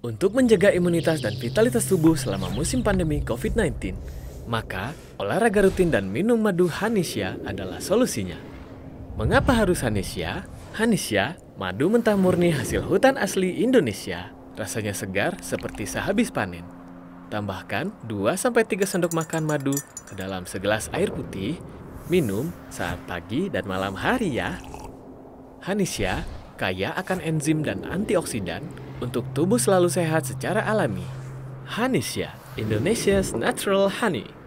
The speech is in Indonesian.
Untuk menjaga imunitas dan vitalitas tubuh selama musim pandemi COVID-19, maka olahraga rutin dan minum madu Hanisia adalah solusinya. Mengapa harus Hanisia? Hanisia, madu mentah murni hasil hutan asli Indonesia. Rasanya segar seperti sehabis panen. Tambahkan 2-3 sendok makan madu ke dalam segelas air putih, minum saat pagi dan malam hari ya. Hanisia kaya akan enzim dan antioksidan untuk tubuh selalu sehat secara alami. Hanisya, Indonesia's Natural Honey.